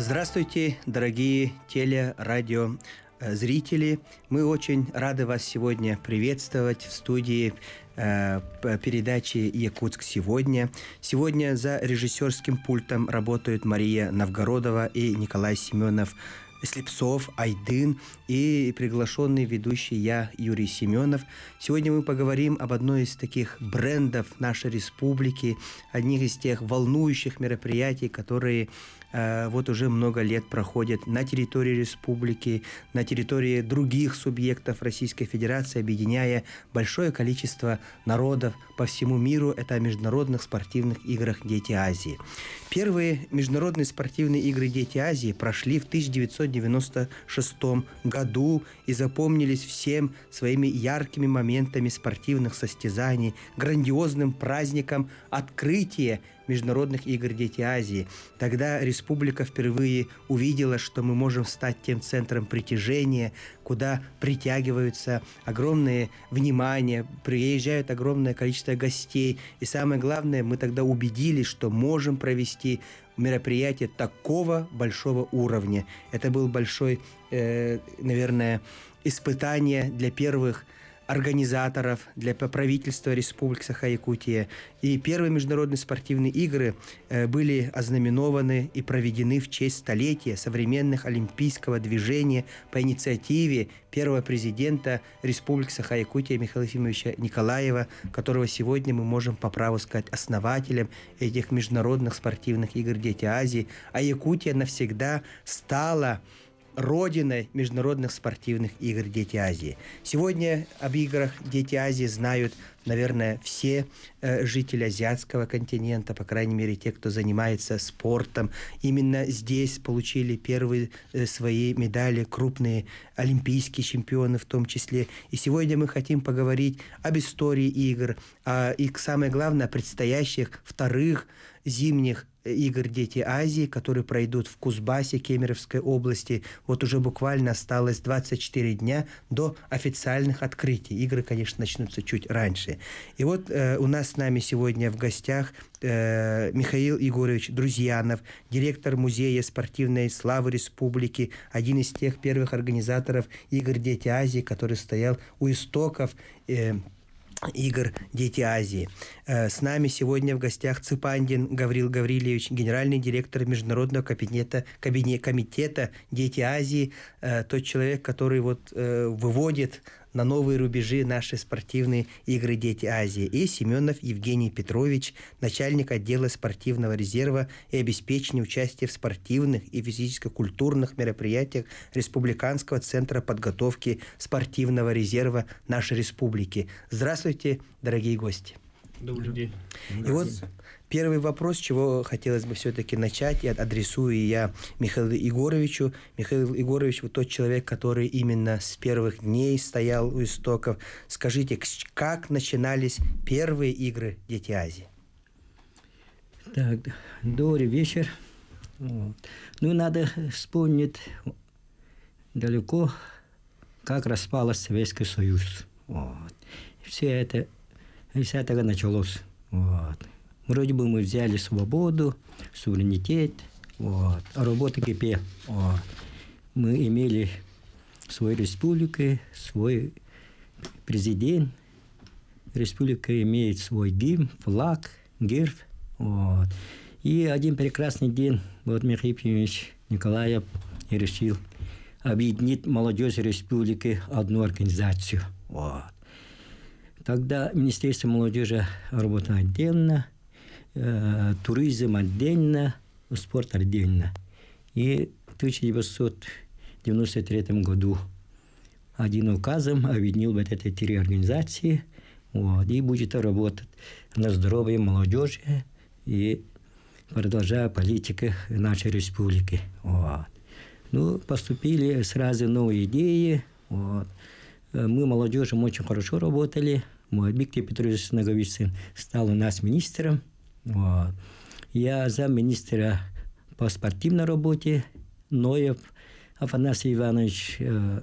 Здравствуйте, дорогие телерадио зрители. Мы очень рады вас сегодня приветствовать в студии э, передачи «Якутск сегодня». Сегодня за режиссерским пультом работают Мария Новгородова и Николай Семенов Слепцов, Айдын и приглашенный ведущий я, Юрий Семенов. Сегодня мы поговорим об одной из таких брендов нашей республики, одних из тех волнующих мероприятий, которые Э, вот уже много лет проходит на территории республики, на территории других субъектов Российской Федерации, объединяя большое количество народов по всему миру. Это о международных спортивных играх «Дети Азии». Первые международные спортивные игры «Дети Азии» прошли в 1996 году и запомнились всем своими яркими моментами спортивных состязаний, грандиозным праздником открытия международных игр «Дети Азии». Тогда республика впервые увидела, что мы можем стать тем центром притяжения, куда притягиваются огромные внимания, приезжают огромное количество гостей. И самое главное, мы тогда убедились, что можем провести мероприятие такого большого уровня. Это был большой, э, наверное, испытание для первых организаторов для правительства республики Саха-Якутия. И первые международные спортивные игры э, были ознаменованы и проведены в честь столетия современных олимпийского движения по инициативе первого президента Республики Саха-Якутия Михаила Ефимовича Николаева, которого сегодня мы можем по праву сказать основателем этих международных спортивных игр Дети Азии. А Якутия навсегда стала родиной международных спортивных игр Дети Азии. Сегодня об играх Дети Азии знают, наверное, все э, жители азиатского континента, по крайней мере, те, кто занимается спортом. Именно здесь получили первые э, свои медали крупные олимпийские чемпионы в том числе. И сегодня мы хотим поговорить об истории игр, а, и самое главное, о предстоящих вторых зимних игр «Дети Азии», которые пройдут в Кузбассе Кемеровской области. Вот уже буквально осталось 24 дня до официальных открытий. Игры, конечно, начнутся чуть раньше. И вот э, у нас с нами сегодня в гостях э, Михаил Егорович Друзьянов, директор Музея спортивной славы республики, один из тех первых организаторов игр «Дети Азии», который стоял у истоков э, игр «Дети Азии». Э, с нами сегодня в гостях Цыпандин Гаврил Гаврильевич, генеральный директор Международного кабинета, кабинет, комитета «Дети Азии», э, тот человек, который вот э, выводит на новые рубежи наши спортивные игры «Дети Азии» и Семенов Евгений Петрович, начальник отдела спортивного резерва и обеспечения участия в спортивных и физическо-культурных мероприятиях Республиканского центра подготовки спортивного резерва нашей республики. Здравствуйте, дорогие гости. Добрый день. И вот Первый вопрос, чего хотелось бы все-таки начать, и адресую я Михаилу Егоровичу. Михаил Егорович, вы тот человек, который именно с первых дней стоял у истоков. Скажите, как начинались первые игры Дети Азии? Так, добрый вечер. Вот. Ну, надо вспомнить далеко, как распался Советский Союз. Вот. Все это, все это началось. Вот. Вроде бы мы взяли свободу, суверенитет, вот. а работа КП. Вот. Мы имели свою республику, свой президент. Республика имеет свой гимн, флаг, герб. Вот. И один прекрасный день вот Михаил Евгеньевич Николаев решил объединить молодежь республики одну организацию. Вот. Тогда Министерство молодежи работало отдельно – Э, туризм отдельно, спорт отдельно. И в 1993 году один указом объединил вот эти три организации, вот, и будет работать на здоровье молодежи и продолжая политика нашей республики. Вот. Ну, поступили сразу новые идеи. Вот. Э, мы, молодежи, очень хорошо работали. Мой Виктор Петрович Наговицын стал у нас министром. Вот. Я замминистра по спортивной работе, Ноев Афанасий Иванович, э,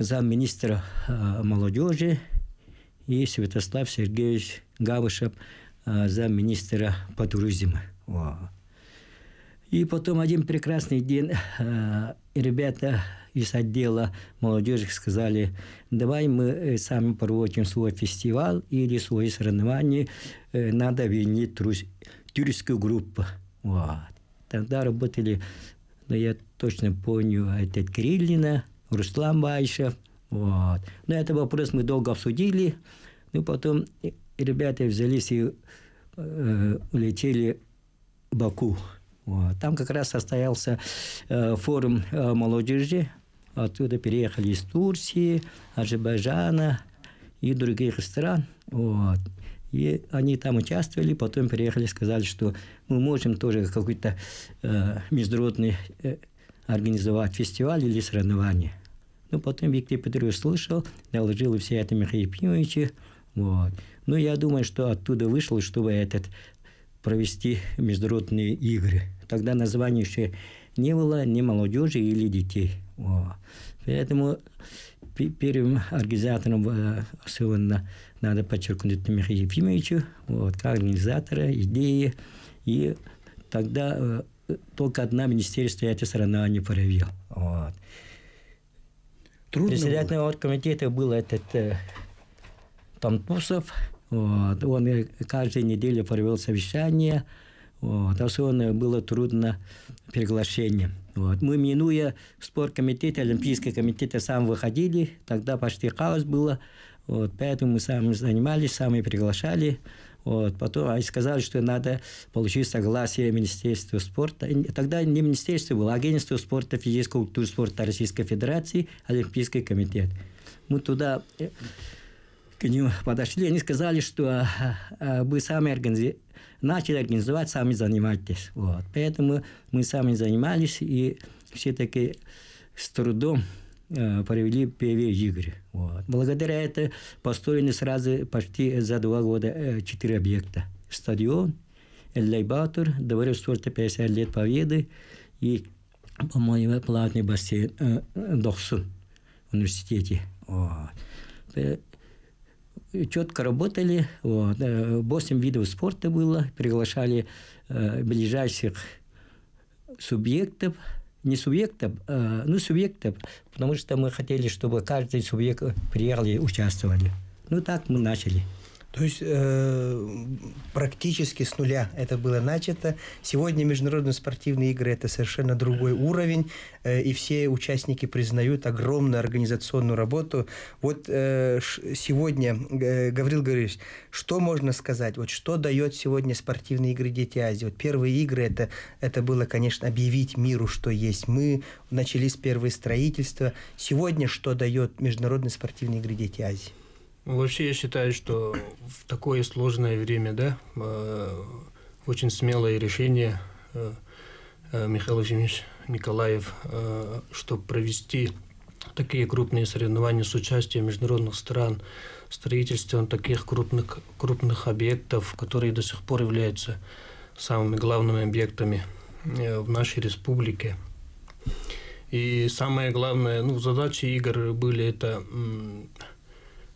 замминистра э, молодежи, и Святослав Сергеевич Гавышев, э, замминистра по туризму. Wow. И потом один прекрасный день э, ребята из отдела молодежи сказали, давай мы э, сами проводим свой фестиваль или свои соревнования, э, надо винить трус, тюркскую группу. Вот. Тогда работали, но ну, я точно помню, это Крилина, Руслан Байшев. Вот. Но этот вопрос мы долго обсудили. Ну, потом э, ребята взялись и э, улетели в Баку. Вот. Там как раз состоялся э, форум э, молодежи Оттуда переехали из Турции, Азербайджана и других стран. Вот. И они там участвовали, потом переехали, сказали, что мы можем тоже какой-то э, международный э, организовать фестиваль или соревнование. Ну, потом Виктор Петрович слышал, доложил все это Михаилу Пьяновичу. Вот. Ну, я думаю, что оттуда вышло, чтобы этот провести международные игры. Тогда название еще не было ни молодежи или детей. О. Поэтому первым организатором э, особенно надо подчеркнуть Михаилу Ефимовичу, вот, как организатора, идеи. И тогда э, только одна министерство эта страна не проявила. Вот. Трудно Председателем было. оргкомитета был этот э, Тампусов. Вот. Он э, каждую неделю провел совещание. Вот. Особенно было трудно приглашение. Вот. Мы, минуя спорткомитет, Олимпийский комитет, сам выходили. Тогда почти хаос было. Вот. Поэтому мы сами занимались, сами приглашали. Вот. Потом они сказали, что надо получить согласие Министерства спорта. Тогда не Министерство было, а Агентство спорта, физической культуры спорта Российской Федерации, Олимпийский комитет. Мы туда э, к ним подошли, они сказали, что а, а, а, вы сами организуете начали организовать, сами занимайтесь. Вот. Поэтому мы сами занимались и все-таки с трудом э, провели первые игры. Вот. Благодаря это построены сразу почти за два года э, четыре объекта. Стадион, эль элеватор, дворец спорта 50 лет Победы и, по-моему, платный бассейн э, э Доксун в университете. Вот. Э, четко работали. Вот. 8 э, видов спорта было. Приглашали э, ближайших субъектов. Не субъектов, э, ну субъектов. Потому что мы хотели, чтобы каждый субъект приехал и участвовали. Ну так мы начали. То есть э, практически с нуля это было начато. Сегодня международные спортивные игры это совершенно другой уровень, э, и все участники признают огромную организационную работу. Вот э, сегодня, э, Гаврил Гаврилович, что можно сказать? Вот что дает сегодня спортивные игры Дети Азии? Вот первые игры это, это было, конечно, объявить миру, что есть мы, начались первые строительства. Сегодня что дает международные спортивные игры Дети Азии? Вообще я считаю, что в такое сложное время, да, э, очень смелое решение э, э Михаил Ефимович Николаев, э, чтобы провести такие крупные соревнования с участием международных стран, строительством таких крупных, крупных объектов, которые до сих пор являются самыми главными объектами в нашей республике. И самое главное, ну, задачи игр были это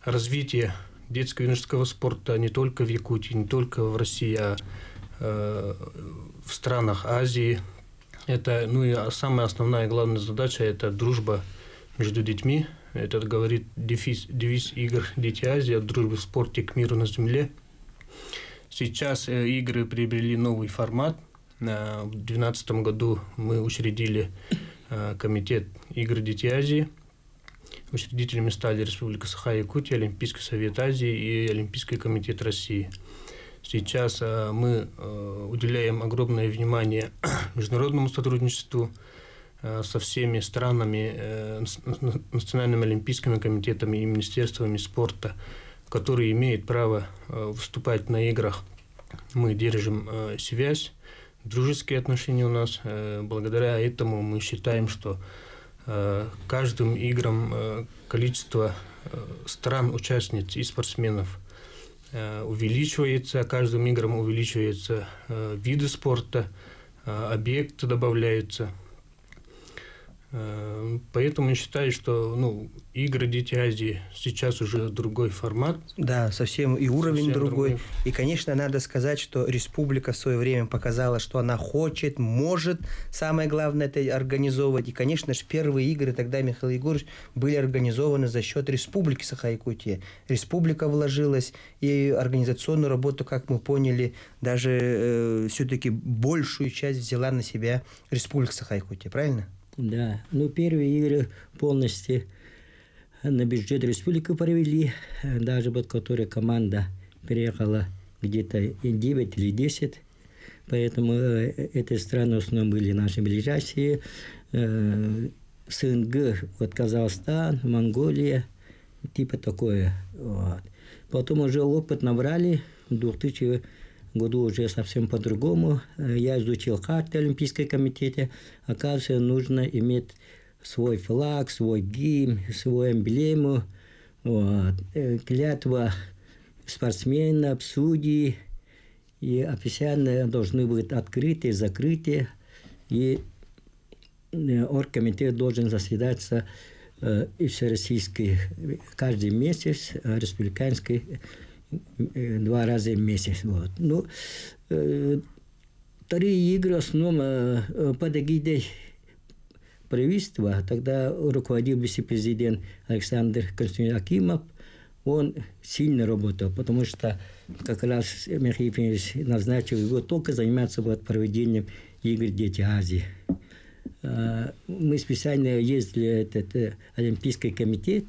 развитие детского и юношеского спорта не только в Якутии, не только в России, а э, в странах Азии. Это, ну и самая основная и главная задача – это дружба между детьми. Это говорит дефис, девиз игр «Дети Азии» – дружбы в спорте к миру на земле. Сейчас э, игры приобрели новый формат. Э, в 2012 году мы учредили э, комитет игр «Дети Азии», Учредителями стали Республика Саха-Якутия, Олимпийский совет Азии и Олимпийский комитет России. Сейчас э, мы э, уделяем огромное внимание международному сотрудничеству э, со всеми странами, национальными олимпийскими комитетами и министерствами спорта, которые имеют право выступать на играх. Мы держим связь, дружеские отношения у нас. Благодаря этому мы считаем, что Э, каждым играм э, количество э, стран-участниц и спортсменов увеличивается, каждым играм увеличиваются виды спорта, объекты добавляются – Э, поэтому я считаю, что ну, игры Дети Азии сейчас уже другой формат. Да, совсем и уровень совсем другой. другой. И, конечно, надо сказать, что республика в свое время показала, что она хочет, может. Самое главное это организовывать. И, конечно же, первые игры тогда, Михаил Егорович, были организованы за счет республики Саха-Якутия. Республика вложилась, и организационную работу, как мы поняли, даже э, все-таки большую часть взяла на себя республика Саха-Якутия, правильно? Да, ну первые игры полностью на бюджет республики провели, даже вот которая команда переехала где-то 9 или 10, поэтому э, э, эти страны в основном были наши ближайшие, э, СНГ, вот Казахстан, Монголия, типа такое. Вот. Потом уже опыт набрали в 2000 году уже совсем по-другому. Э, я изучил карты Олимпийской комитета. Оказывается, нужно иметь свой флаг, свой гимн, свою эмблему, вот. Э, клятва спортсменов, судей. И официально должны быть открыты, закрыты. И э, оргкомитет должен заседаться и всероссийский каждый месяц республиканский Э, два раза в месяц. Вот. Ну, э, три игры в основном э, э под эгидой правительства. Тогда руководил вице-президент Александр Константинович Акимов. Он сильно работал, потому что как раз Михаил Ефимович назначил его только заниматься вот проведением игр «Дети Азии». мы специально ездили в этот Олимпийский комитет,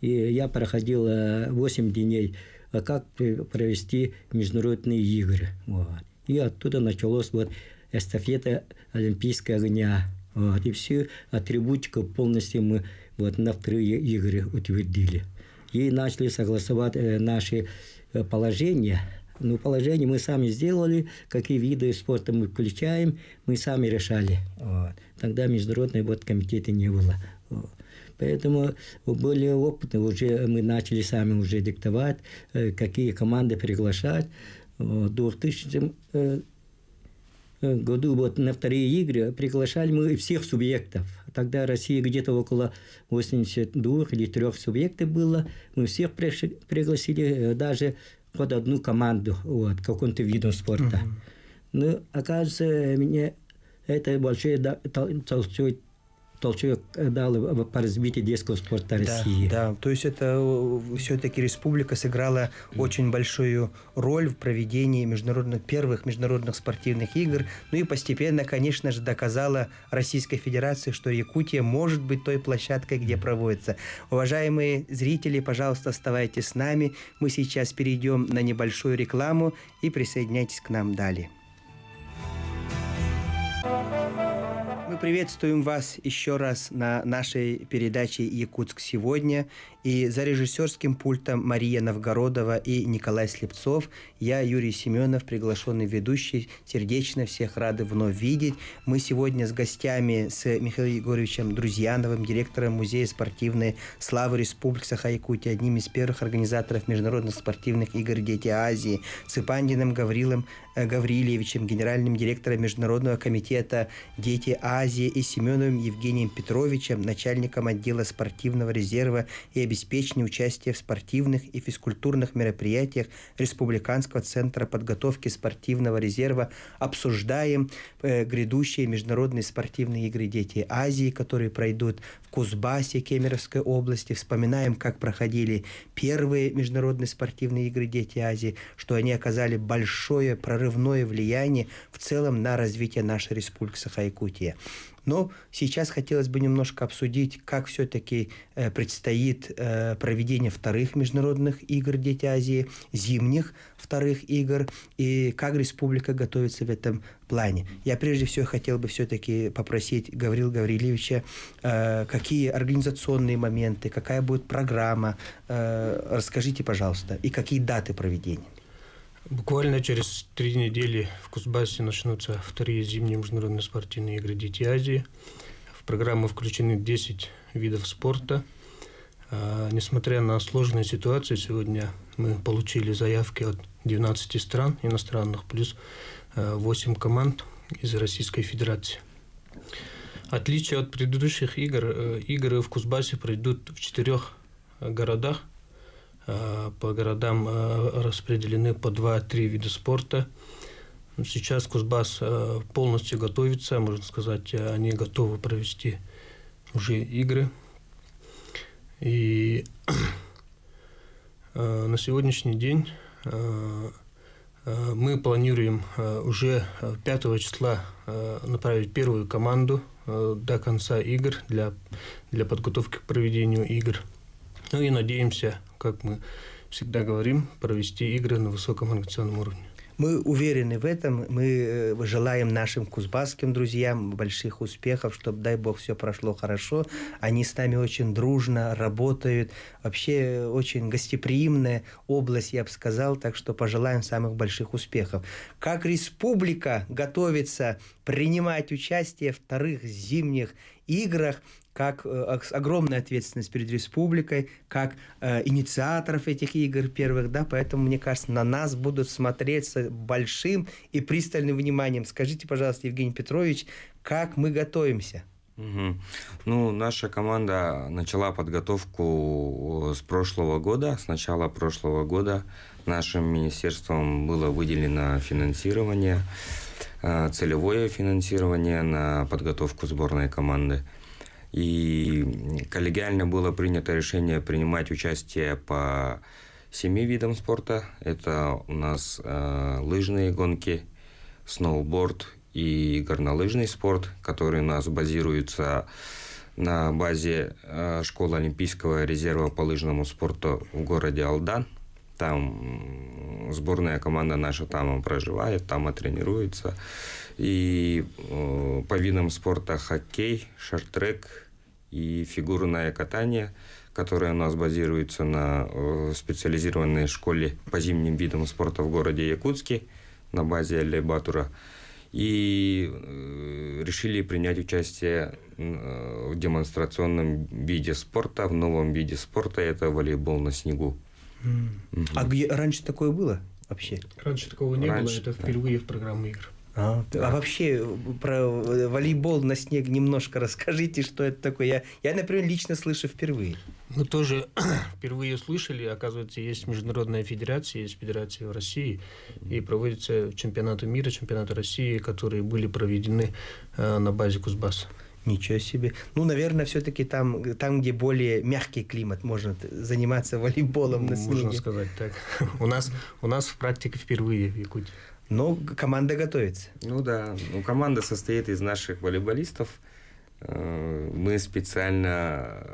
и я проходил 8 дней а как провести международные игры. Вот. И оттуда началось вот эстафета Олимпийского огня. Вот. И всю атрибутику полностью мы вот на вторые игры утвердили. И начали согласовать э, наши э, положения. Ну, положение мы сами сделали, какие виды спорта мы включаем, мы сами решали. Вот. Тогда международной вот комитета не было. Вот. Поэтому более опытные уже мы начали сами уже диктовать, э, какие команды приглашать. В 2000 э, э, году вот на вторые игры приглашали мы всех субъектов. Тогда России где-то около 82 или 3 субъектов было. Мы всех пригласили, даже под одну команду, вот, каком-то видом спорта. Uh-huh. Но, ну, оказывается, мне это большой толчок толчок э, дал по развитию детского спорта России. Да, да. то есть это э, все-таки республика сыграла очень большую роль в проведении международных, первых международных спортивных игр, ну и постепенно, конечно же, доказала Российской Федерации, что Якутия может быть той площадкой, где проводится. Уважаемые зрители, пожалуйста, оставайтесь с нами. Мы сейчас перейдем на небольшую рекламу и присоединяйтесь к нам далее. приветствуем вас еще раз на нашей передаче «Якутск сегодня». И за режиссерским пультом Мария Новгородова и Николай Слепцов. Я, Юрий Семенов, приглашенный ведущий. Сердечно всех рады вновь видеть. Мы сегодня с гостями, с Михаилом Егоровичем Друзьяновым, директором Музея спортивной славы республики Саха-Якутия, одним из первых организаторов международных спортивных игр «Дети Азии», Цыпандиным Гаврилом Э, Гаврилевичем, генеральным директором Международного комитета «Дети Азии» и Семеновым Евгением Петровичем, начальником отдела спортивного резерва и обеспечения участия в спортивных и физкультурных мероприятиях Республиканского центра подготовки спортивного резерва обсуждаем э, грядущие международные спортивные игры «Дети Азии», которые пройдут в Кузбассе, Кемеровской области. Вспоминаем, как проходили первые международные спортивные игры «Дети Азии», что они оказали большое прорывное прорывное влияние в целом на развитие нашей республики Саха-Якутия. Но сейчас хотелось бы немножко обсудить, как все-таки э, предстоит э, проведение вторых международных игр Дети Азии, зимних вторых игр, и как республика готовится в этом плане. Я прежде всего хотел бы все-таки попросить Гаврила Гаврилевича, э, какие организационные моменты, какая будет программа, э, расскажите, пожалуйста, и какие даты проведения. Буквально через три недели в Кузбассе начнутся вторые зимние международные спортивные игры Дети Азии. В программу включены 10 видов спорта. А, несмотря на сложную ситуацию, сегодня мы получили заявки от 12 стран иностранных, плюс 8 а, команд из Российской Федерации. Отличие от предыдущих игр, э, игры в Кузбассе пройдут в четырех городах Э, по городам э, распределены по 2-3 вида спорта. Ну, сейчас Кузбасс э, полностью готовится, можно сказать, они готовы провести уже игры. И на сегодняшний день мы планируем уже 5 числа направить первую команду до конца игр для, для подготовки к проведению игр. Ну и надеемся как мы всегда говорим, провести игры на высоком инновационном уровне. Мы уверены в этом. Мы э, желаем нашим кузбасским друзьям больших успехов, чтобы, дай бог, все прошло хорошо. Они с нами очень дружно работают. Вообще э, очень гостеприимная область, я бы сказал. Так что пожелаем самых больших успехов. Как республика готовится принимать участие в вторых зимних играх, как э, огромная ответственность перед республикой, как э, инициаторов этих игр первых, да, поэтому, мне кажется, на нас будут смотреть с большим и пристальным вниманием. Скажите, пожалуйста, Евгений Петрович, как мы готовимся? Угу. Ну, наша команда начала подготовку э, с прошлого года. С начала прошлого года нашим министерством было выделено финансирование. Э, целевое финансирование на подготовку сборной команды. И коллегиально было принято решение принимать участие по семи видам спорта. Это у нас э, лыжные гонки, сноуборд и горнолыжный спорт, который у нас базируется на базе э, школы Олимпийского резерва по лыжному спорту в городе Алдан. Там сборная команда наша там проживает, там тренируется. И э, по видам спорта хоккей, шартрек и фигурное катание, которое у нас базируется на э, специализированной школе по зимним видам спорта в городе Якутске на базе Лебатура. И э, решили принять участие э, в демонстрационном виде спорта, в новом виде спорта, это волейбол на снегу. А где, раньше такое было вообще? Раньше такого не раньше, было, это впервые да. в программу игр. А, а да. а вообще э, про э, волейбол на снег немножко расскажите, что это такое. Я, я например, лично слышу впервые. Мы тоже впервые слышали. Оказывается, есть международная федерация, есть федерация в России, и проводятся чемпионаты мира, чемпионаты России, которые были проведены э, на базе Кузбасса. Ничего себе. Ну, наверное, все-таки там, там, где более мягкий климат, можно заниматься волейболом на снеге. Можно сказать так. У нас, у нас в практике впервые в Якутии. Но ну, команда готовится. Ну да, ну, команда состоит из наших волейболистов. Э, мы специально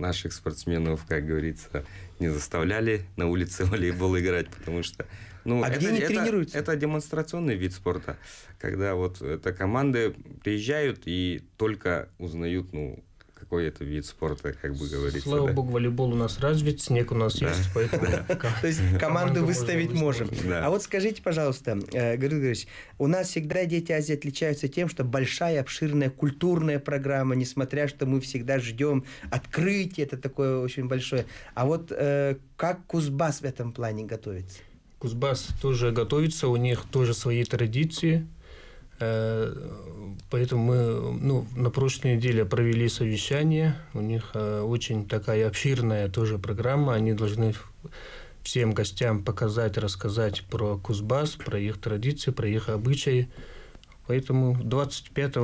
наших спортсменов, как говорится, не заставляли на улице волейбол играть, потому что... Ну, а это, где они это, тренируются? Это демонстрационный вид спорта, когда вот э, это команды приезжают и только узнают, ну, какой это вид спорта, как бы говорится. Слава да. богу, волейбол у нас развит, снег у нас да. есть, поэтому... То есть команду выставить можем. А вот скажите, пожалуйста, э, Григорий Григорьевич, у нас всегда дети Азии отличаются тем, что большая, обширная культурная программа, несмотря что мы всегда ждем открытие, это такое очень большое. А вот э, как кузбас в этом плане готовится? Кузбас тоже готовится, у них тоже свои традиции – Э, поэтому мы ну, на прошлой неделе провели совещание. У них э, очень такая обширная тоже программа. Они должны всем гостям показать, рассказать про Кузбас, про их традиции, про их обычаи. Поэтому 25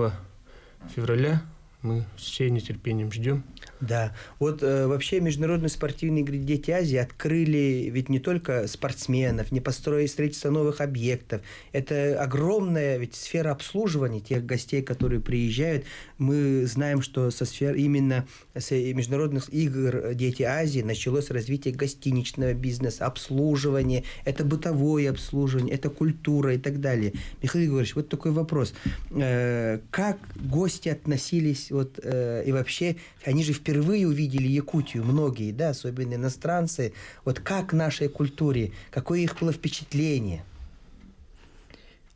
февраля мы все нетерпением ждем. Да, вот э, вообще международные спортивные игры «Дети Азии» открыли ведь не только спортсменов, не построили строительство новых объектов. Это огромная ведь сфера обслуживания тех гостей, которые приезжают. Мы знаем, что со сфер именно с э, международных игр «Дети Азии» началось развитие гостиничного бизнеса, обслуживания, это бытовое обслуживание, это культура и так далее. Михаил Егорович, вот такой вопрос. Э, как гости относились вот, э, и вообще, они же впервые увидели Якутию, многие, да, особенно иностранцы. Вот как нашей культуре, какое их было впечатление?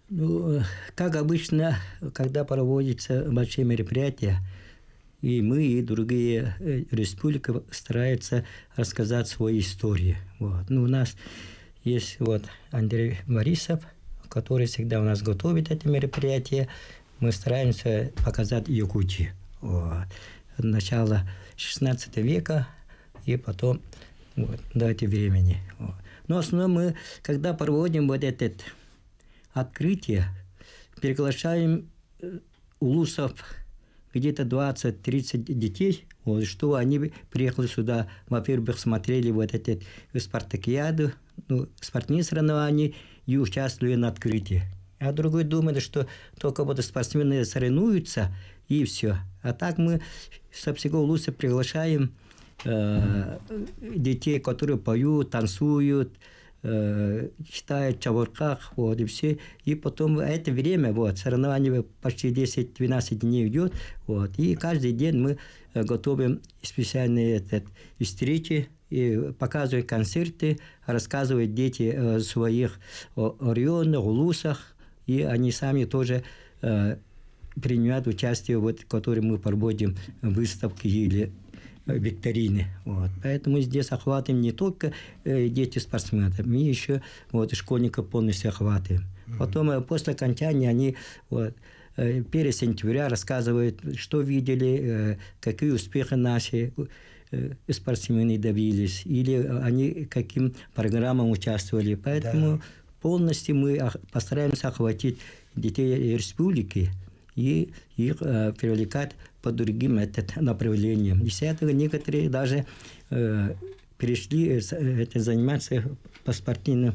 Ну, э, как обычно, когда проводятся большие мероприятия, и мы, и другие э, республики стараются рассказать свою историю. Вот. Ну, у нас есть вот Андрей Борисов, который всегда у нас готовит эти мероприятия. Мы стараемся показать Якутию. Вот. Начало 16 века и потом вот, до этого времени. Вот. Но ну, в основном мы, когда проводим вот это открытие, приглашаем э, улусов где-то 20-30 детей, вот, что они приехали сюда, во-первых, смотрели вот эти спартакиаду, ну, спортные соревнования и участвовали на открытии а другой думает, что только вот спортсмены соревнуются, и все. А так мы со всего лучше приглашаем э, детей, которые поют, танцуют, э, читают чаворках, вот, и все. И потом это время, вот, соревнование почти 10-12 дней идет, вот, и каждый день мы э, готовим специальные этот, встречи, и показывают концерты, рассказывают дети о своих о, о районах, о и они сами тоже э, принимают участие, вот, которые мы проводим выставки или э, викторины. Вот. Поэтому здесь охватываем не только э, дети спортсменов, мы еще вот, школьников полностью охватываем. Mm-hmm. Потом э, после окончания они вот, э, перед сентября рассказывают, что видели, э, какие успехи наши э, спортсмены добились, или они каким программам участвовали. Поэтому да полностью мы постараемся охватить детей республики и их э, привлекать по другим этот, направлениям. Из этого некоторые даже э, перешли э, э это, заниматься по спортивным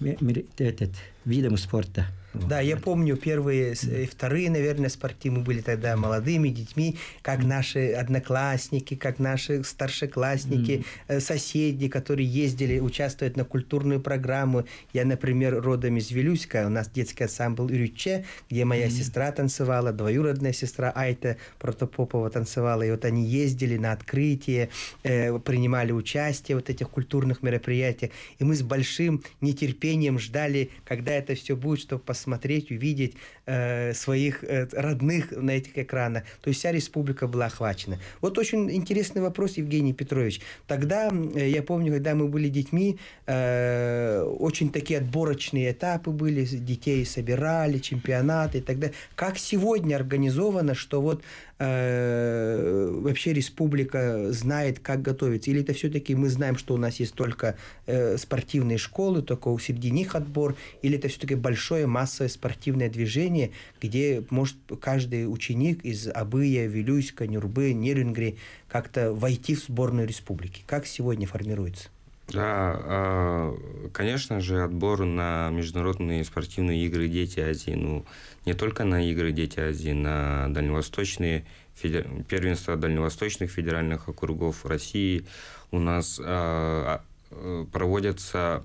э, этот, видом спорта. Ну, да, я помню первые и вторые, наверное, спорти. Мы были тогда молодыми, детьми, как наши одноклассники, как наши старшеклассники, э, соседи, которые ездили, участвовать на культурную программу. Я, например, родом из Вилюська. У нас детский ансамбль Рюче, где моя сестра танцевала, двоюродная сестра Айта Протопопова танцевала. И вот они ездили на открытие, э, принимали участие в вот этих культурных мероприятиях. И мы с большим нетерпением ждали, когда это все будет, чтобы посмотреть смотреть, увидеть э, своих э, родных на этих экранах. То есть вся республика была охвачена. Вот очень интересный вопрос, Евгений Петрович. Тогда, э, я помню, когда мы были детьми, э, очень такие отборочные этапы были, детей собирали, чемпионаты и так далее. Как сегодня организовано, что вот э, вообще республика знает, как готовиться? Или это все-таки мы знаем, что у нас есть только э, спортивные школы, только среди них отбор? Или это все-таки большое массовое спортивное движение, где может каждый ученик из Абыя, Вилюйска, Нюрбы, Нерюнгри как-то войти в сборную республики? Как сегодня формируется? Да, а, конечно же, отбор на международные спортивные игры «Дети Азии», ну, не только на игры «Дети Азии», на дальневосточные, федер... первенства дальневосточных федеральных округов России у нас а, а, проводятся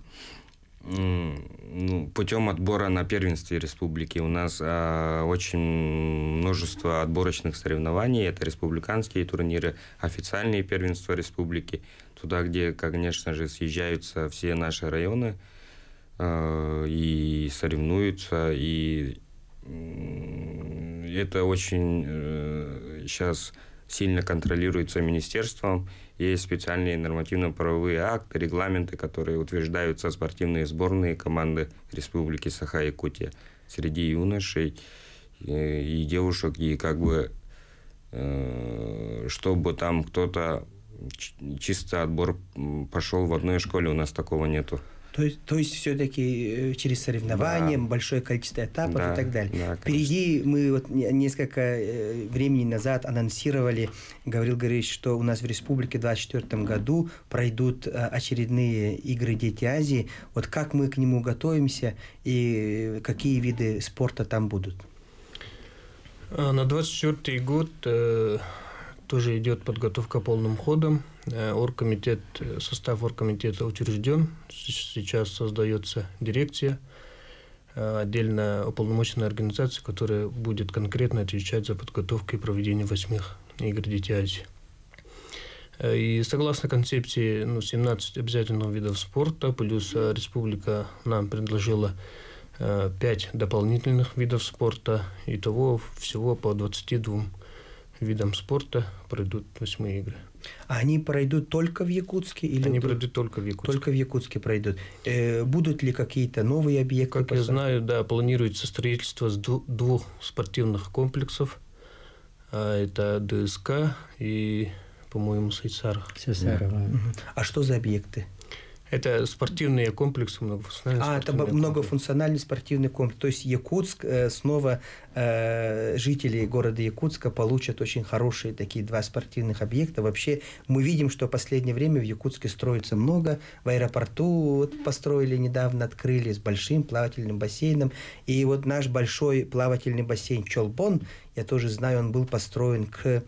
ну, путем отбора на первенстве республики у нас а, очень множество отборочных соревнований. Это республиканские турниры, официальные первенства республики туда, где, конечно же, съезжаются все наши районы э, и соревнуются. И это очень сейчас э, сильно контролируется министерством. Есть специальные нормативно-правовые акты, регламенты, которые утверждаются спортивные сборные команды Республики Саха-Якутия среди юношей э, и, девушек. И как бы, чтобы там кто-то чисто отбор пошел в одной школе, у нас такого нету. То есть, то есть все-таки э, через соревнования, да. большое количество этапов да, и так далее. Да, Впереди мы вот несколько э, времени назад анонсировали, говорил, Горевич, что у нас в республике в 2024 году пройдут э, очередные игры Дети Азии. Вот как мы к нему готовимся и какие виды спорта там будут? А, на 24 год тоже идет подготовка полным ходом. Э, оргкомитет, э, состав оргкомитета учрежден. Сейчас создается дирекция, э, отдельно уполномоченная организация, которая будет конкретно отвечать за подготовку и проведение восьмых игр Детей Азии. И согласно концепции ну, 17 обязательных видов спорта, плюс республика нам предложила 5 дополнительных видов спорта, итого всего по 22 видам спорта пройдут восьмые игры. А они пройдут только в Якутске? Или они пройдут только в Якутске. Только в Якутске пройдут. Э, будут ли какие-то новые объекты? Как поставить? я знаю, да, планируется строительство двух спортивных комплексов. А, это ДСК и, по-моему, Сейсар. Сейсар, да. А что за объекты? Это спортивный комплекс, многофункциональные. А, это многофункциональный спортивный комплекс. То есть Якутск, э, снова э, жители города Якутска получат очень хорошие такие два спортивных объекта. Вообще мы видим, что в последнее время в Якутске строится много. В аэропорту вот построили недавно, открыли с большим плавательным бассейном. И вот наш большой плавательный бассейн Чолбон, я тоже знаю, он был построен к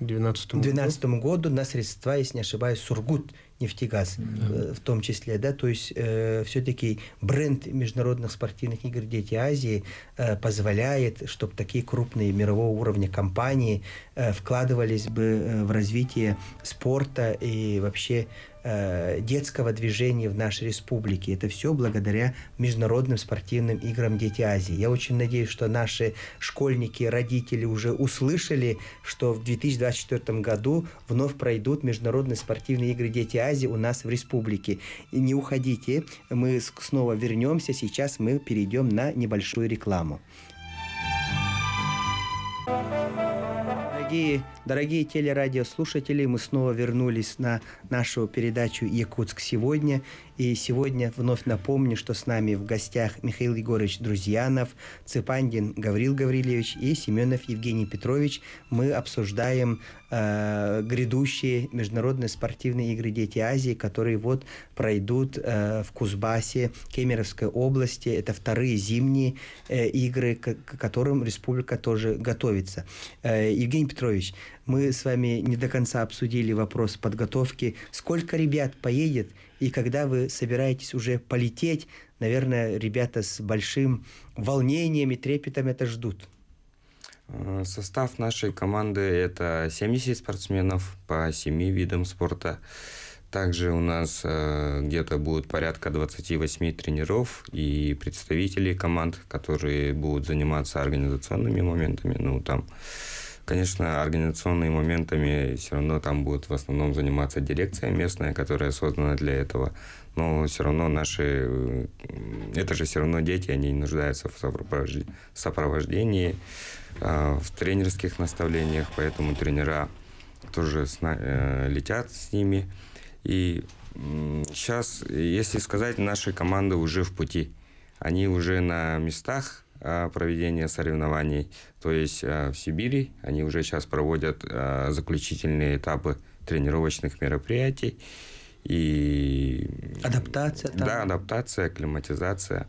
2012 году. году на средства, если не ошибаюсь, Сургут нефтегаз да. Э, в том числе, да, то есть э, все-таки бренд международных спортивных игр Дети Азии э, позволяет, чтобы такие крупные мирового уровня компании э, вкладывались бы э, в развитие спорта и вообще Э, детского движения в нашей республике. Это все благодаря международным спортивным играм Дети Азии. Я очень надеюсь, что наши школьники, родители уже услышали, что в 2024 году вновь пройдут международные спортивные игры Дети Азии у нас в республике. И не уходите, мы снова вернемся. Сейчас мы перейдем на небольшую рекламу. thank you дорогие, дорогие телерадиослушатели, мы снова вернулись на нашу передачу «Якутск сегодня». И сегодня вновь напомню, что с нами в гостях Михаил Егорович Друзьянов, Цепандин Гаврил Гаврилевич и Семенов Евгений Петрович. Мы обсуждаем э, грядущие международные спортивные игры «Дети Азии», которые вот пройдут э, в Кузбассе, Кемеровской области. Это вторые зимние э, игры, к которым республика тоже готовится. Э, Евгений Петрович, Петрович, мы с вами не до конца обсудили вопрос подготовки. Сколько ребят поедет и когда вы собираетесь уже полететь? Наверное, ребята с большим волнением и трепетом это ждут. Э, состав нашей команды – это 70 спортсменов по 7 видам спорта. Также у нас э, где-то будет порядка 28 тренеров и представителей команд, которые будут заниматься организационными моментами, ну там Конечно, организационными моментами все равно там будут в основном заниматься дирекция местная, которая создана для этого. Но все равно наши... Э, это же все равно дети, они нуждаются в сопровождении, а, в тренерских наставлениях, поэтому тренера тоже э, летят с ними. И сейчас, если сказать, наши команды уже в пути. Они уже на местах, а, проведения соревнований. То есть а, в Сибири они уже сейчас проводят а, заключительные этапы тренировочных мероприятий. И... Адаптация? Там. Да, адаптация, климатизация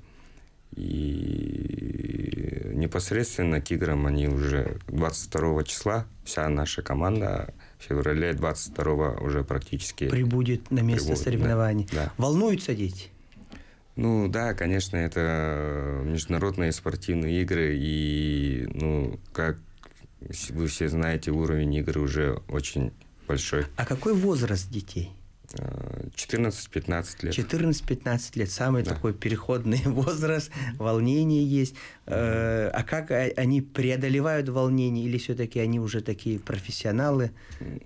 И непосредственно к играм они уже 22 числа, вся наша команда в феврале 22 уже практически... Прибудет на место прибудет, соревнований. Да, да. Волнуются дети? Ну да, конечно, это международные спортивные игры, и, ну, как вы все знаете, уровень игры уже очень большой. А какой возраст детей? 14-15 а, лет. 14-15 лет, самый да. такой переходный возраст, волнение есть. Э, а как они преодолевают волнение, или все-таки они уже такие профессионалы?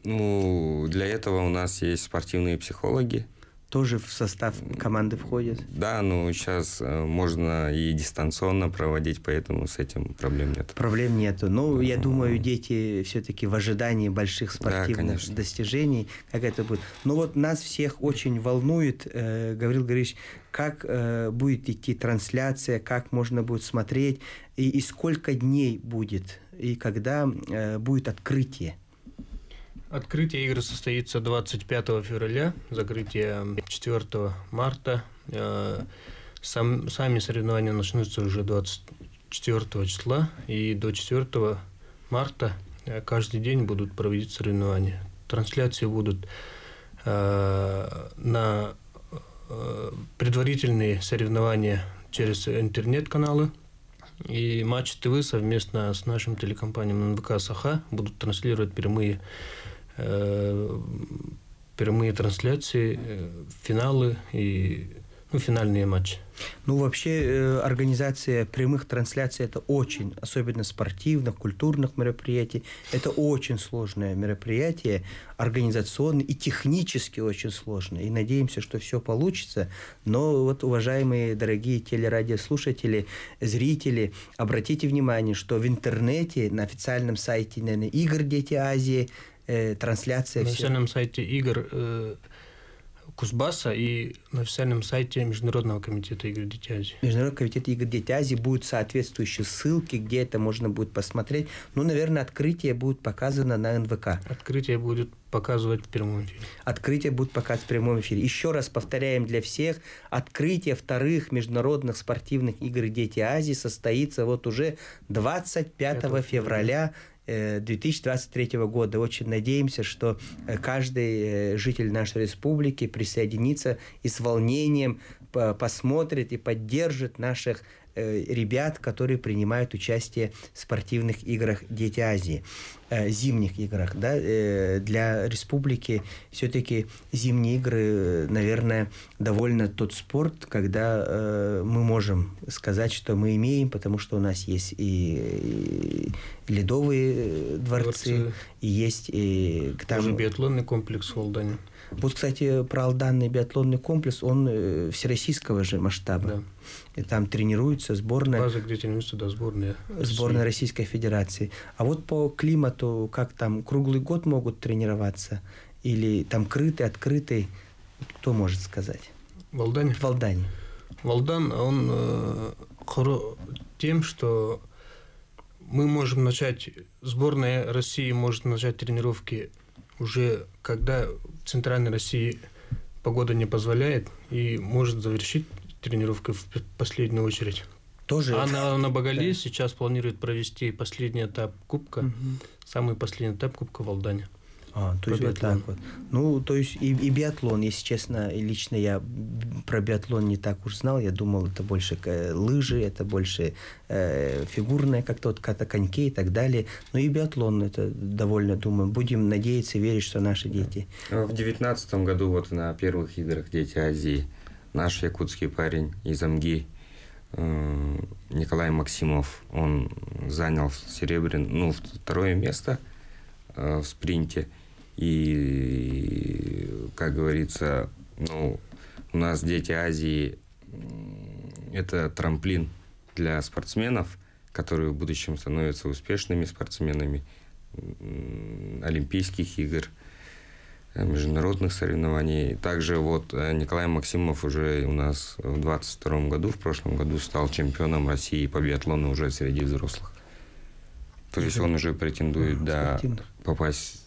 Ну, для этого у нас есть спортивные психологи, тоже в состав команды входит? Да, ну сейчас э, можно и дистанционно проводить, поэтому с этим проблем нет. Проблем нету. Ну, mm-hmm. я думаю, дети все-таки в ожидании больших спортивных да, достижений, как это будет. Но ну, вот нас всех очень волнует, э, Гаврил Григорьевич, как э, будет идти трансляция, как можно будет смотреть, и, и сколько дней будет, и когда э, будет открытие. Открытие игр состоится 25 февраля, закрытие 4 марта. Э, сам, сами соревнования начнутся уже 24 числа, и до 4 марта э, каждый день будут проводить соревнования. Трансляции будут э, на предварительные соревнования через интернет-каналы. И Матч ТВ совместно с нашим телекомпанией НВК «Саха» будут транслировать прямые прямые трансляции, финалы и ну, финальные матчи. Ну, вообще, э, организация прямых трансляций – это очень, особенно спортивных, культурных мероприятий, это очень сложное мероприятие, организационно и технически очень сложное. И надеемся, что все получится. Но вот, уважаемые, дорогие телерадиослушатели, зрители, обратите внимание, что в интернете, на официальном сайте, наверное, игр «Дети Азии» э, трансляция. На официальном сайте игр э, Кузбасса и на официальном сайте Международного комитета игр Дети Азии. Международный комитет игр Дети Азии будут соответствующие ссылки, где это можно будет посмотреть. Ну, наверное, открытие будет показано на НВК. Открытие будет показывать в прямом эфире. Открытие будет показывать в прямом эфире. Еще раз повторяем для всех, открытие вторых международных спортивных игр Дети Азии состоится вот уже 25 Это февраля 2023 э, года. Очень надеемся, что э, каждый э, житель нашей республики присоединится и с волнением посмотрит и поддержит наших Э, ребят, которые принимают участие в спортивных играх «Дети Азии» э, зимних играх, да, э, для республики все-таки зимние игры, наверное, довольно тот спорт, когда мы можем сказать, что мы имеем, потому что у нас есть и ледовые дворцы, дворцы. и есть и к тому... биатлонный комплекс в Холдане. Вот, кстати, про данный биатлонный комплекс, он э, всероссийского же масштаба. Да. И там тренируется сборная. База, где тренируется, да, сборная. Сборная Российской Федерации. А вот по климату, как там, круглый год могут тренироваться? Или там крытый, открытый? Кто может сказать? В Алдане? Валдан, он э, тем, что мы можем начать, сборная России может начать тренировки уже когда в Центральной России погода не позволяет и может завершить тренировкой в последнюю очередь. Тоже. А Она на Багале да. сейчас планирует провести последний этап Кубка, угу. самый последний этап Кубка в а, то есть биатлон. вот так вот. Ну, то есть и, и биатлон, если честно, лично я про биатлон не так уж знал. Я думал, это больше э, лыжи, это больше э, фигурное, как-то вот ката коньки и так далее. Но ну и биатлон это довольно, думаю, будем надеяться, верить, что наши дети. Ну, в девятнадцатом году вот на первых играх дети Азии наш якутский парень из Амги э, Николай Максимов, он занял серебряное, ну, второе место э, в спринте. И, как говорится, ну, у нас дети Азии – это трамплин для спортсменов, которые в будущем становятся успешными спортсменами Олимпийских игр, э, международных соревнований. Также вот э, Николай Максимов уже у нас в 22 году, в прошлом году стал чемпионом России по биатлону уже среди взрослых. То есть он уже претендует, да, попасть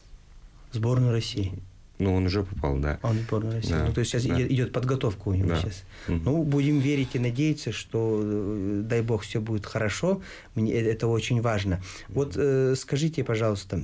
сборную России. Ну, он уже попал, да. А, он в сборную России. Да. Ну, то есть сейчас да. идет подготовка у него да. сейчас. Угу. Ну, будем верить и надеяться, что, э, дай бог, все будет хорошо. Мне э, это очень важно. Вот э, скажите, пожалуйста,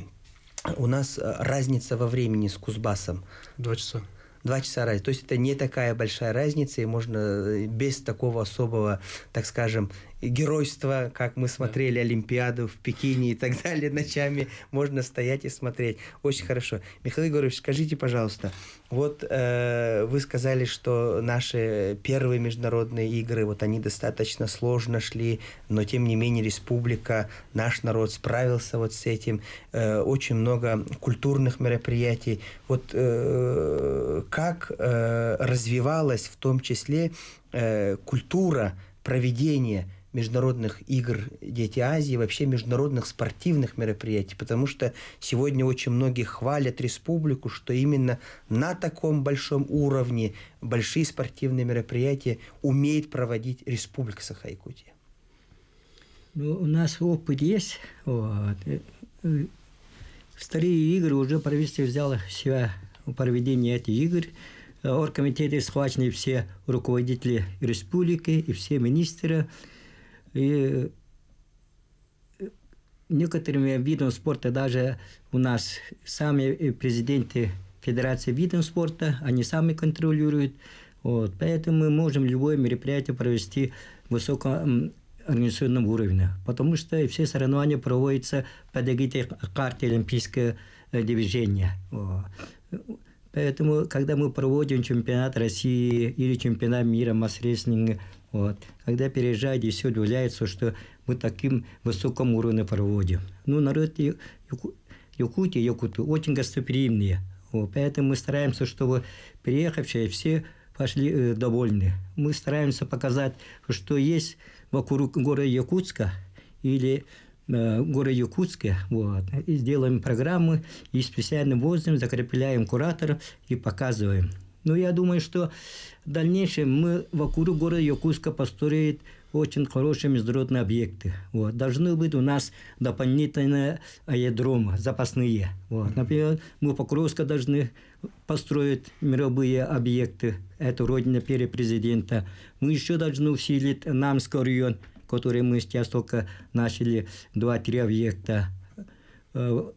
у нас э, разница во времени с Кузбассом. Два часа. Два часа разница. То есть это не такая большая разница, и можно без такого особого, так скажем, геройство, как мы смотрели Олимпиаду в Пекине и так далее ночами, можно стоять и смотреть. Очень хорошо. Михаил Егорович, скажите, пожалуйста, вот э, вы сказали, что наши первые международные игры, вот они достаточно сложно шли, но тем не менее республика, наш народ справился вот с этим. Э, очень много культурных мероприятий. Вот э, как э, развивалась в том числе э, культура проведения международных игр «Дети Азии», вообще международных спортивных мероприятий, потому что сегодня очень многие хвалят республику, что именно на таком большом уровне большие спортивные мероприятия умеет проводить республика Саха-Якутия. Ну, у нас опыт есть. Вот. Э, э, старые игры уже правительство взяло себя проведение этих игр. Э, оргкомитеты схвачены все руководители республики и все министры. И э, некоторыми видом спорта даже у нас сами э, президенты Федерации видов спорта, они сами контролируют. Вот. Поэтому мы можем любое мероприятие провести высоком организационном уровне, потому что все соревнования проводятся под эгидой карты олимпийского э, движения Поэтому, когда мы проводим чемпионат России или чемпионат мира масс мастерственных вот. Когда переезжают, и все удивляется, что мы таким высоком уровне проводим. Ну, народ Яку... Якутии, Якуты очень гостеприимные. Вот. Поэтому мы стараемся, чтобы приехавшие все пошли э, довольны. Мы стараемся показать, что есть вокруг города Якутска или э, города Якутска. Вот. И сделаем программы и специально возим, закрепляем кураторов и показываем. Но ну, я думаю, что в дальнейшем мы вокруг города Якутска построим очень хорошие международные объекты. Вот. Должны быть у нас дополнительные аэродромы, запасные. Вот. Например, мы в Покровска должны построить мировые объекты. Это родина перепрезидента. Мы еще должны усилить Намский район, который мы сейчас только начали 2-3 объекта. Э,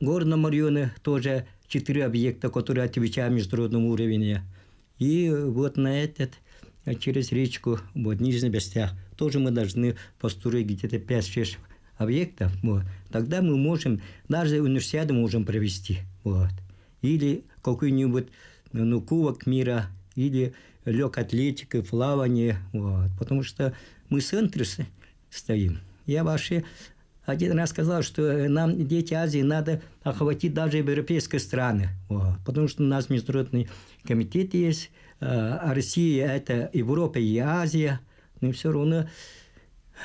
в горном районе тоже четыре объекта, которые отвечают международному уровню. И вот на этот, через речку, вот Нижний Берстях, тоже мы должны построить где-то 5-6 объектов. Вот. Тогда мы можем, даже универсиаду можем провести. Вот. Или какой-нибудь ну, Кубок мира, или лег атлетика, плавание. Вот. Потому что мы в стоим. Я вообще один раз сказал, что э, нам дети Азии надо охватить даже европейские страны, потому что у нас международный комитет есть, э, а Россия – это Европа и Азия, но ну, все равно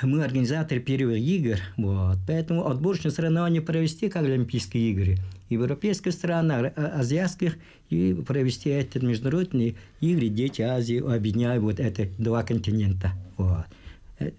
мы организаторы первых игр, вот, поэтому отборочное соревнования провести, как Олимпийские игры, европейских стран, а, а, азиатских, и провести этот международные игры, дети Азии, объединяя вот эти два континента. Вот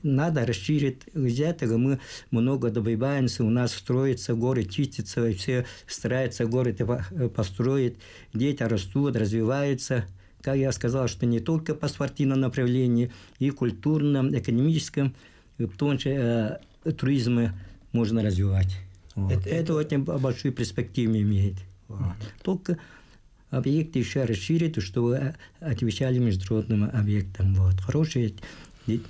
надо расширить взять это Мы много добиваемся. У нас строится горы, чистится, все стараются горы э, построить. Дети растут, развиваются. Как я сказал, что не только по спортивному направлению и культурном, экономическом, в том числе э, туризме можно развивать. Вот. Это, это очень большую перспективу имеет. Вот. Только объекты еще расширить, чтобы э, отвечали международным объектам. Вот. Хорошие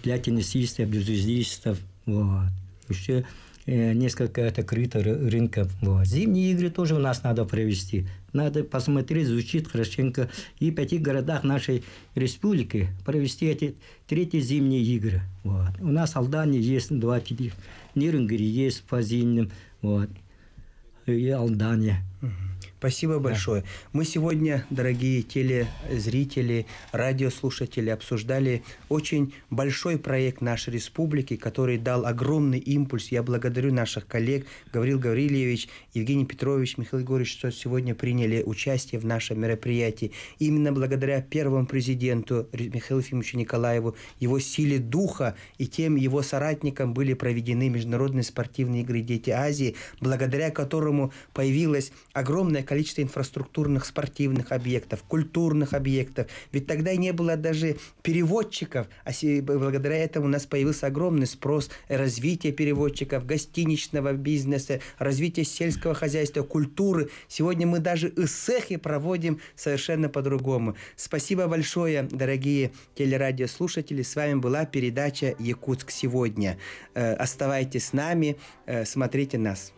для теннисистов, джудоистов. Вот. Еще э, несколько открыто рынков. Вот. Зимние игры тоже у нас надо провести. Надо посмотреть, звучит хорошенько. И в пяти городах нашей республики провести эти третьи зимние игры. Вот. У нас в Алдане есть два таких. Типа. Нерюнгри есть по зимним. Вот. И Алдане. Спасибо большое. Да. Мы сегодня, дорогие телезрители, радиослушатели, обсуждали очень большой проект нашей республики, который дал огромный импульс. Я благодарю наших коллег, Гаврил Гаврильевич, Евгений Петрович, Михаил Григорьевич, что сегодня приняли участие в нашем мероприятии. Именно благодаря первому президенту Михаилу Ефимовичу Николаеву, его силе духа и тем его соратникам были проведены международные спортивные игры «Дети Азии», благодаря которому появилась огромное количество инфраструктурных спортивных объектов, культурных объектов. Ведь тогда не было даже переводчиков, а благодаря этому у нас появился огромный спрос развития переводчиков, гостиничного бизнеса, развития сельского хозяйства, культуры. Сегодня мы даже эссехи проводим совершенно по-другому. Спасибо большое, дорогие телерадиослушатели. С вами была передача «Якутск сегодня». Э, оставайтесь с нами, э, смотрите нас.